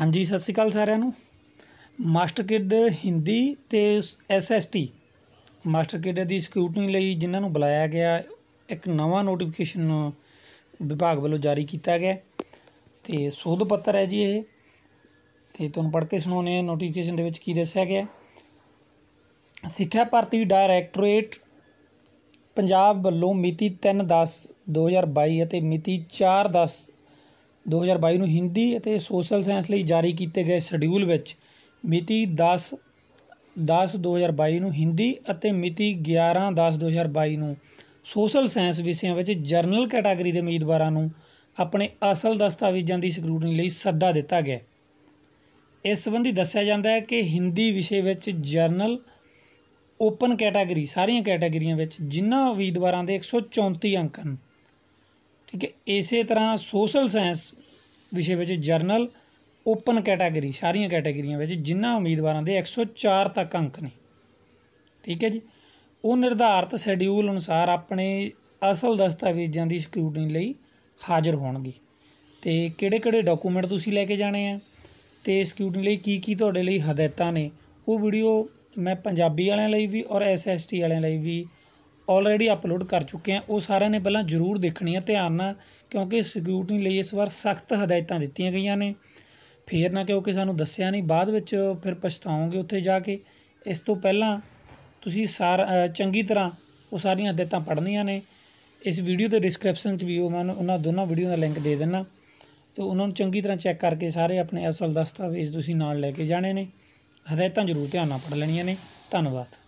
ਹਾਂਜੀ ਸਤਿ ਸ਼੍ਰੀ ਅਕਾਲ ਸਾਰਿਆਂ ਨੂੰ ਮਾਸਟਰ ਕਿਡ ਹਿੰਦੀ ਤੇ ਐਸਐਸਟੀ ਮਾਸਟਰ ਕਿਡ ਦੀ ਸਕੂਟਨੀ ਲਈ ਜਿਨ੍ਹਾਂ ਨੂੰ ਬੁਲਾਇਆ ਗਿਆ ਇੱਕ ਨਵਾਂ ਨੋਟੀਫਿਕੇਸ਼ਨ ਵਿਭਾਗ ਵੱਲੋਂ ਜਾਰੀ ਕੀਤਾ ਗਿਆ ਤੇ ਸੋਧ ਪੱਤਰ ਹੈ ਜੀ ਇਹ ਤੇ ਤੁਹਾਨੂੰ ਪੜ੍ਹ ਕੇ ਸੁਣਾਉਣੇ ਆ ਨੋਟੀਫਿਕੇਸ਼ਨ ਦੇ ਵਿੱਚ ਕੀ ਦੱਸਿਆ ਗਿਆ ਸਿੱਖਿਆ ਭਾਰਤੀ ਡਾਇਰੈਕਟੋਰੇਟ ਪੰਜਾਬ ਵੱਲੋਂ ਮਿਤੀ 3/10/2022 ਅਤੇ ਮਿਤੀ 4/10 2022 ਨੂੰ ਹਿੰਦੀ ਅਤੇ ਸੋਸ਼ਲ ਸਾਇੰਸ ਲਈ ਜਾਰੀ ਕੀਤੇ ਗਏ ਸ਼ਡਿਊਲ ਵਿੱਚ ਮਿਤੀ 10 10 2022 ਨੂੰ ਹਿੰਦੀ ਅਤੇ ਮਿਤੀ 11 10 2022 ਨੂੰ ਸੋਸ਼ਲ ਸਾਇੰਸ ਵਿਸ਼ਿਆਂ ਵਿੱਚ ਜਰਨਲ ਕੈਟਾਗਰੀ ਦੇ ਉਮੀਦਵਾਰਾਂ ਨੂੰ ਆਪਣੇ ਅਸਲ ਦਸਤਾਵੇਜ਼ਾਂ ਦੀ ਸਕਰੂਟਨੀ ਲਈ ਸੱਦਾ ਦਿੱਤਾ ਗਿਆ ਇਸ ਸੰਬੰਧੀ ਦੱਸਿਆ ਜਾਂਦਾ ਹੈ ਕਿ ਹਿੰਦੀ ਵਿਸ਼ੇ ਵਿੱਚ ਜਰਨਲ ਓਪਨ ਕੈਟਾਗਰੀ ਸਾਰੀਆਂ ਕੈਟਾਗਰੀਆਂ ਵਿੱਚ ਜਿਨ੍ਹਾਂ ਉਮੀਦਵਾਰਾਂ ਦੇ 134 ਅੰਕ ਹਨ ਠੀਕ ਹੈ ਇਸੇ ਤਰ੍ਹਾਂ ਸੋਸ਼ਲ ਸਾਇੰਸ ਵਿਸ਼ੇ ਵਿੱਚ ਜਰਨਲ ਓਪਨ ਕੈਟਾਗਰੀ ਸਾਰੀਆਂ ਕੈਟਾਗਰੀਆਂ ਵਿੱਚ ਜਿਨ੍ਹਾਂ ਉਮੀਦਵਾਰਾਂ ਦੇ 104 ਤੱਕ ਅੰਕ ਨੇ ਠੀਕ ਹੈ ਜੀ ਉਹ ਨਿਰਧਾਰਤ ਸ਼ੈਡਿਊਲ ਅਨੁਸਾਰ ਆਪਣੇ ਅਸਲ ਦਸਤਾਵੇਜ਼ਾਂ ਦੀ ਸਕ੍ਰੂਟਨੀ ਲਈ ਹਾਜ਼ਰ ਹੋਣਗੇ ਤੇ ਕਿਹੜੇ-ਕਿਹੜੇ ਡਾਕੂਮੈਂਟ ਤੁਸੀਂ ਲੈ ਕੇ ਜਾਣੇ ਆ ਤੇ ਸਕ੍ਰੂਟਨੀ ਲਈ ਕੀ-ਕੀ ਤੁਹਾਡੇ ਲਈ ਹਦਾਇਤਾਂ ਨੇ ਉਹ ਵੀਡੀਓ ਮੈਂ ਪੰਜਾਬੀ ਵਾਲਿਆਂ ਲਈ ਵੀ ਔਰ ਐਸਐਸਟੀ ਵਾਲਿਆਂ ਲਈ ਵੀ ਆਲਰੇਡੀ ਅਪਲੋਡ ਕਰ ਚੁੱਕੇ ਆ ਉਹ ਸਾਰਿਆਂ ਨੇ ਪਹਿਲਾਂ ਜ਼ਰੂਰ ਦੇਖਣੀ ਆ ਧਿਆਨ ਨਾਲ ਕਿਉਂਕਿ ਸਿਕਿਉਰਿਟੀ ਲਈ ਇਸ ਵਾਰ ਸਖਤ ਹਦਾਇਤਾਂ ਦਿੱਤੀਆਂ ਗਈਆਂ ਨੇ ਫੇਰ ਨਾ ਕਿਉਂਕਿ ਸਾਨੂੰ ਦੱਸਿਆ ਨਹੀਂ ਬਾਅਦ ਵਿੱਚ ਫਿਰ ਪਛਤਾਉਂਗੇ ਉੱਥੇ ਜਾ ਕੇ ਇਸ ਤੋਂ ਪਹਿਲਾਂ ਤੁਸੀਂ ਸਾਰ ਚੰਗੀ ਤਰ੍ਹਾਂ ਉਹ ਸਾਰੀਆਂ ਹਦਾਇਤਾਂ ਪੜ੍ਹਨੀਆਂ ਨੇ ਇਸ ਵੀਡੀਓ ਦੇ ਡਿਸਕ੍ਰਿਪਸ਼ਨ 'ਚ ਵੀ ਉਹ ਮੈਂ ਉਹਨਾਂ ਦੋਨਾਂ ਵੀਡੀਓ ਦਾ ਲਿੰਕ ਦੇ ਦਿੰਨਾ ਤੇ ਉਹਨਾਂ ਨੂੰ ਚੰਗੀ ਤਰ੍ਹਾਂ ਚੈੱਕ ਕਰਕੇ ਸਾਰੇ ਆਪਣੇ ਅਸਲ ਦਸਤਾਵੇਜ਼ ਤੁਸੀਂ ਨਾਲ ਲੈ ਕੇ ਜਾਣੇ ਨੇ ਹਦਾਇਤਾਂ ਜ਼ਰੂਰ ਧਿਆਨ ਨਾਲ ਪੜ੍ਹ ਲੈਣੀਆਂ ਨੇ ਧੰਨਵਾਦ